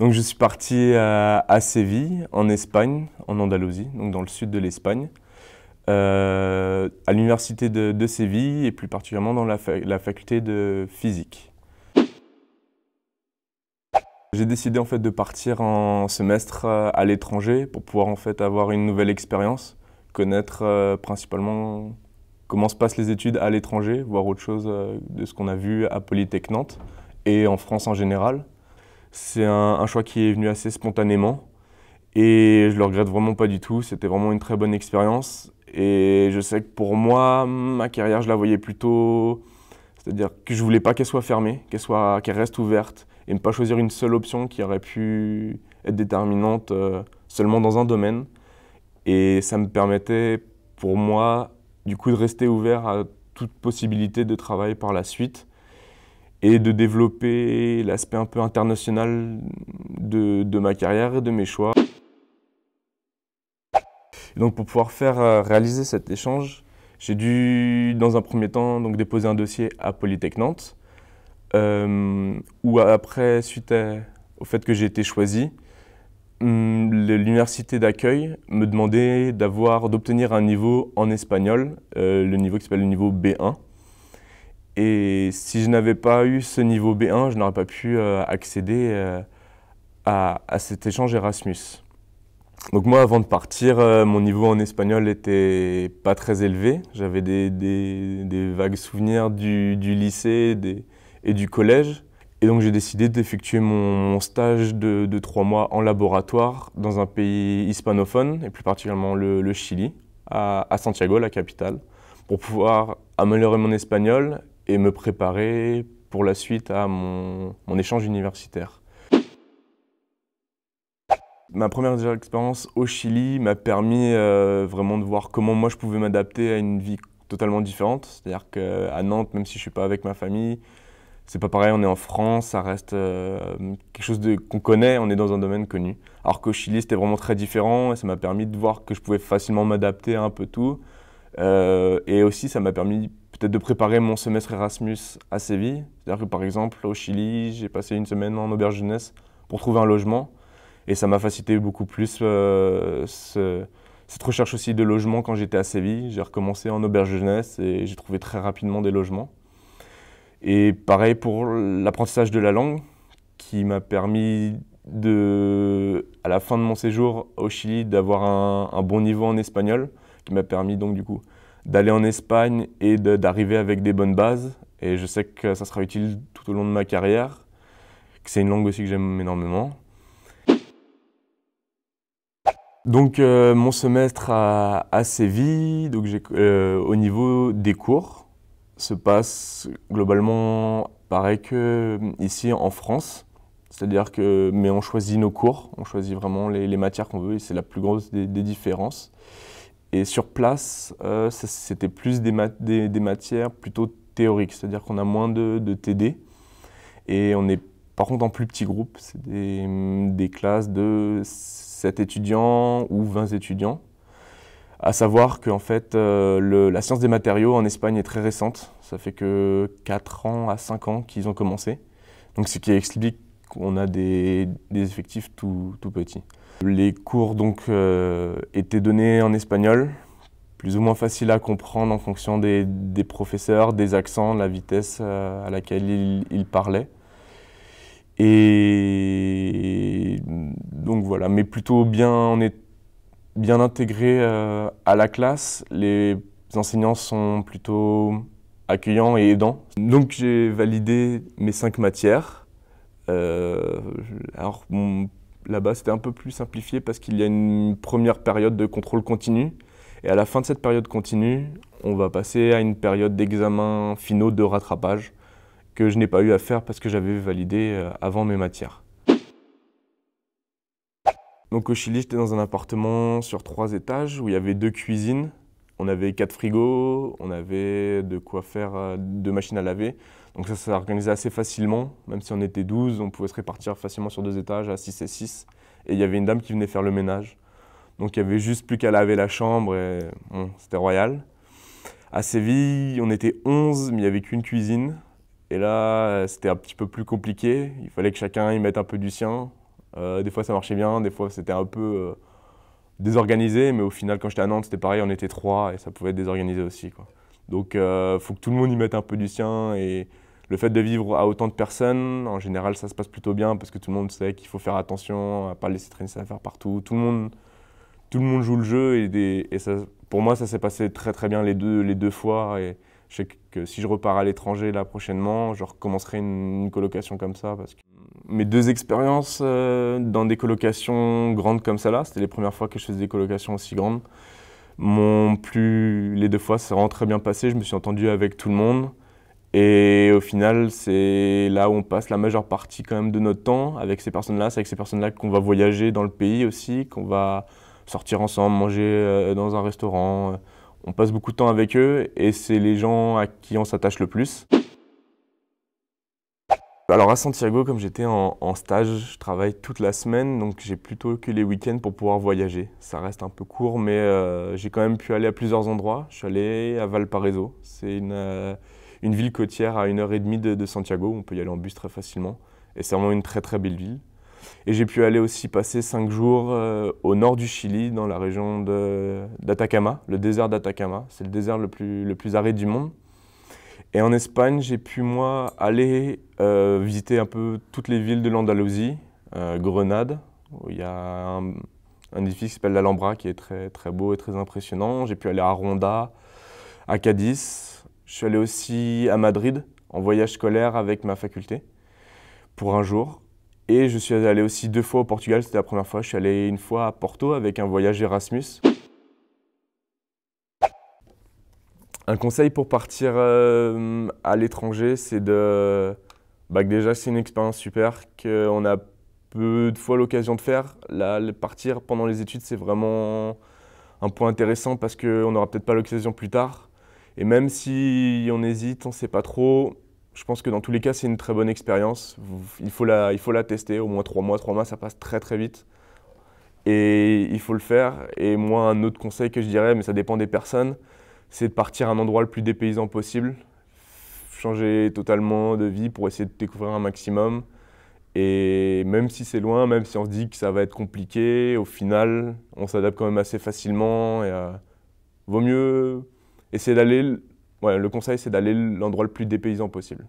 je suis parti euh, à, Séville, en Espagne, en Andalousie, donc dans le sud de l'Espagne, euh, à l'université de, Séville et plus particulièrement dans la, faculté de physique. J'ai décidé en fait de partir en semestre euh, à l'étranger pour pouvoir en fait avoir une nouvelle expérience, connaître principalement comment se passent les études à l'étranger, voir autre chose de ce qu'on a vu à Polytech Nantes et en France en général. C'est un, choix qui est venu assez spontanément et je le regrette vraiment pas du tout. C'était vraiment une très bonne expérience et je sais que pour moi, ma carrière, je la voyais plutôt, c'est-à-dire que je voulais pas qu'elle soit fermée, qu'elle qu'elle reste ouverte et ne pas choisir une seule option qui aurait pu être déterminante euh, seulement dans un domaine. Et ça me permettait pour moi, du coup, de rester ouvert à toute possibilité de travail par la suite et de développer l'aspect un peu international de, ma carrière et de mes choix. donc pour pouvoir faire euh, réaliser cet échange, j'ai dû dans un premier temps donc déposer un dossier à Polytech Nantes, euh, où après, suite au fait que j'ai été choisi, hum, l'université d'accueil me demandait d'avoir, d'obtenir un niveau en espagnol, euh, le niveau qui s'appelle le niveau B1. Et si je n'avais pas eu ce niveau B1, je n'aurais pas pu euh, accéder euh, à, cet échange Erasmus. Donc moi, avant de partir, euh, mon niveau en espagnol n'était pas très élevé. J'avais des, des, vagues souvenirs du, lycée des, et du collège. Et donc j'ai décidé d'effectuer mon, stage de, trois mois en laboratoire dans un pays hispanophone, et plus particulièrement le, Chili, à Santiago, la capitale, pour pouvoir améliorer mon espagnol et me préparer pour la suite à mon, échange universitaire. Ma première expérience au Chili m'a permis euh, vraiment de voir comment moi je pouvais m'adapter à une vie totalement différente. C'est-à-dire qu'à Nantes, même si je ne suis pas avec ma famille, c'est pas pareil, on est en France, ça reste euh, quelque chose qu'on connaît, on est dans un domaine connu. Alors qu'au Chili, c'était vraiment très différent et ça m'a permis de voir que je pouvais facilement m'adapter à un peu tout. Euh, et aussi, ça m'a permis peut-être de préparer mon semestre Erasmus à Séville. C'est-à-dire que par exemple, au Chili, j'ai passé une semaine en auberge jeunesse pour trouver un logement. Et ça m'a facilité beaucoup plus euh, cette recherche aussi de logement quand j'étais à Séville. J'ai recommencé en auberge jeunesse et j'ai trouvé très rapidement des logements. Et pareil pour l'apprentissage de la langue, qui m'a permis de, à la fin de mon séjour au Chili d'avoir un bon niveau en espagnol, qui m'a permis donc du coup d'aller en Espagne et d'arriver avec des bonnes bases. Et je sais que ça sera utile tout au long de ma carrière, que c'est une langue aussi que j'aime énormément. Donc euh, mon semestre à, Séville, donc j'ai euh, au niveau des cours, se passe globalement pareil que euh, ici en France. C'est-à-dire que, mais on choisit nos cours, on choisit vraiment les, matières qu'on veut et c'est la plus grosse des, des différences. Et sur place, euh, c'était plus des, matières plutôt théoriques, c'est-à-dire qu'on a moins de, TD. Et on est par contre en plus petits groupes, c'est des, classes de 7 étudiants ou 20 étudiants. À savoir que fait, euh, la science des matériaux en Espagne est très récente. Ça fait que 4 ans à 5 ans qu'ils ont commencé. Donc ce qui explique qu'on a des, effectifs tout petits. Les cours donc euh, étaient donnés en espagnol, plus ou moins facile à comprendre en fonction des, professeurs, des accents, la vitesse euh, à laquelle ils, parlaient. Et donc voilà, mais plutôt bien, on est bien intégré euh, à la classe. Les enseignants sont plutôt accueillants et aidants. Donc j'ai validé mes cinq matières. Là-bas, c'était un peu plus simplifié parce qu'il y a une première période de contrôle continu. Et à la fin de cette période continue, on va passer à une période d'examen finaux de rattrapage que je n'ai pas eu à faire parce que j'avais validé euh, avant mes matières. Donc au Chili, j'étais dans un appartement sur trois étages où il y avait deux cuisines. On avait quatre frigos, on avait de quoi faire, euh, deux machines à laver. Donc ça s'est organisé assez facilement, même si on était 12, on pouvait se répartir facilement sur deux étages, à 6 et 6. Et il y avait une dame qui venait faire le ménage. Donc il y avait juste plus qu'à laver la chambre et c'était royal. À Séville, on était 11, mais il n'y avait qu'une cuisine. Et là, c'était un petit peu plus compliqué. Il fallait que chacun y mette un peu du sien. Euh, des fois, ça marchait bien, des fois, c'était un peu euh, désorganisé. Mais au final, quand j'étais à Nantes, c'était pareil, on était trois et ça pouvait être désorganisé aussi. Quoi. Donc, il euh, faut que tout le monde y mette un peu du sien et le fait de vivre à autant de personnes, en général, ça se passe plutôt bien parce que tout le monde sait qu'il faut faire attention, à pas laisser traîner sa affaire partout. Tout le monde, tout le monde joue le jeu et, des, pour moi, ça s'est passé très très bien les deux, les deux fois. Et je sais que si je repars à l'étranger là prochainement, je recommencerai une, colocation comme ça parce que mes deux expériences euh, dans des colocations grandes comme ça là, c'était les premières fois que je faisais des colocations aussi grandes. Mon plus, les deux fois, s'est vraiment très bien passé. Je me suis entendu avec tout le monde. Et au final, c'est là où on passe la majeure partie quand même de notre temps avec ces personnes-là. C'est avec ces personnes-là qu'on va voyager dans le pays aussi, qu'on va sortir ensemble, manger euh, dans un restaurant. On passe beaucoup de temps avec eux et c'est les gens à qui on s'attache le plus. Alors à Santiago, comme j'étais en, stage, je travaille toute la semaine, donc j'ai plutôt que les week-ends pour pouvoir voyager. Ça reste un peu court, mais euh, j'ai quand même pu aller à plusieurs endroits. Je suis allé à Valparaiso, c'est une... Euh, une ville côtière à une heure et demie de, Santiago. On peut y aller en bus très facilement. Et c'est vraiment une très très belle ville. Et j'ai pu aller aussi passer cinq jours euh, au nord du Chili, dans la région d'Atacama, le désert d'Atacama. C'est le désert le plus, le plus aride du monde. Et en Espagne, j'ai pu, moi, aller euh, visiter un peu toutes les villes de l'Andalousie, euh, Grenade, où il y a un, édifice qui s'appelle l'Alhambra, qui est très, très beau et très impressionnant. J'ai pu aller à Ronda, à Cadiz, je suis allé aussi à Madrid en voyage scolaire avec ma faculté pour un jour. Et je suis allé aussi deux fois au Portugal, c'était la première fois. Je suis allé une fois à Porto avec un voyage Erasmus. Un conseil pour partir euh, à l'étranger, c'est de... Bah, déjà, c'est une expérience super qu'on a peu de fois l'occasion de faire. Là, partir pendant les études, c'est vraiment un point intéressant parce qu'on n'aura peut-être pas l'occasion plus tard. Et même si on hésite, on ne sait pas trop, je pense que dans tous les cas, c'est une très bonne expérience. Il faut, la, tester, au moins trois mois. Trois mois, ça passe très très vite. Et il faut le faire. Et moi, un autre conseil que je dirais, mais ça dépend des personnes, c'est de partir à un endroit le plus dépaysant possible, changer totalement de vie pour essayer de découvrir un maximum. Et même si c'est loin, même si on se dit que ça va être compliqué, au final, on s'adapte quand même assez facilement. Et, euh, vaut mieux et c'est d'aller, ouais, le conseil, c'est d'aller l'endroit le plus dépaysant possible.